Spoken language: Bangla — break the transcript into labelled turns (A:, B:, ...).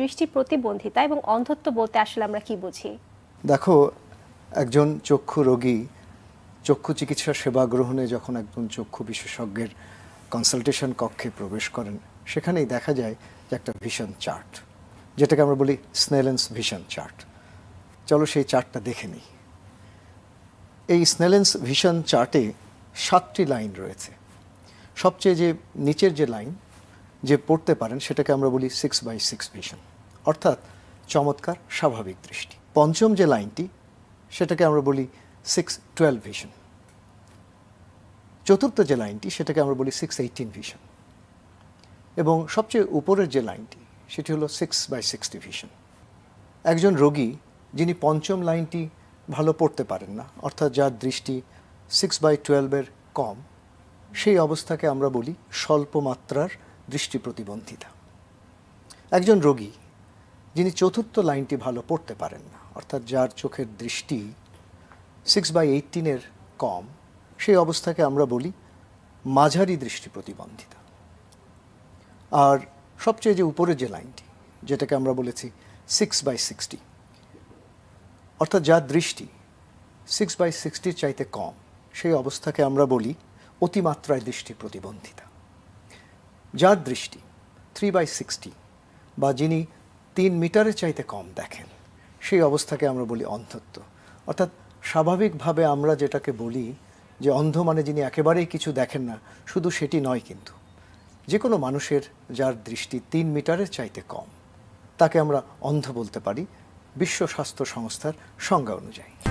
A: দৃষ্টি প্রতিবন্ধিতা এবং অন্ধত্ব বলতে আসলে আমরা কি বুঝি দেখো একজন চক্ষু রোগী চক্ষু চিকিৎসা সেবা গ্রহণে যখন একজন চক্ষু বিশেষজ্ঞের কনসালটেশন কক্ষে প্রবেশ করেন সেখানেই দেখা যায় যে একটা ভিশন চার্ট যেটাকে আমরা বলি স্নেলেন্স ভিশন চার্ট চলো সেই চার্টটা দেখে নিই এই স্নেলেন্স ভিশন চার্টে সাতটি লাইন রয়েছে সবচেয়ে যে নিচের যে লাইন যে পড়তে পারেন সেটাকে আমরা বলি সিক্স বাই সিক্স ভিশন অর্থাৎ চমৎকার স্বাভাবিক দৃষ্টি পঞ্চম যে লাইনটি সেটাকে আমরা বলি সিক্স টুয়েলভ ভিশন চতুর্থ যে লাইনটি সেটাকে আমরা বলি সিক্স এইটিন ভিশন এবং সবচেয়ে উপরের যে লাইনটি সেটি হলো সিক্স বাই সিক্স ভিশন একজন রোগী যিনি পঞ্চম লাইনটি ভালো পড়তে পারেন না অর্থাৎ যার দৃষ্টি সিক্স বাই টুয়েলভের কম সেই অবস্থাকে আমরা বলি স্বল্প মাত্রার দৃষ্টি প্রতিবন্ধিতা একজন রোগী যিনি চতুর্থ লাইনটি ভালো পড়তে পারেন না অর্থাৎ যার চোখের দৃষ্টি সিক্স বাই এইটিনের কম সেই অবস্থাকে আমরা বলি মাঝারি দৃষ্টি প্রতিবন্ধিতা আর সবচেয়ে যে উপরে যে লাইনটি যেটাকে আমরা বলেছি সিক্স বাই সিক্সটি অর্থাৎ যার দৃষ্টি সিক্স বাই সিক্সটির চাইতে কম সেই অবস্থাকে আমরা বলি অতিমাত্রায় দৃষ্টি প্রতিবন্ধিতা যার দৃষ্টি থ্রি বাই সিক্সটি বা যিনি তিন মিটারের চাইতে কম দেখেন সেই অবস্থাকে আমরা বলি অন্ধত্ব অর্থাৎ স্বাভাবিকভাবে আমরা যেটাকে বলি যে অন্ধ মানে যিনি একেবারেই কিছু দেখেন না শুধু সেটি নয় কিন্তু যে কোনো মানুষের যার দৃষ্টি তিন মিটারের চাইতে কম তাকে আমরা অন্ধ বলতে পারি বিশ্ব স্বাস্থ্য সংস্থার সংজ্ঞা অনুযায়ী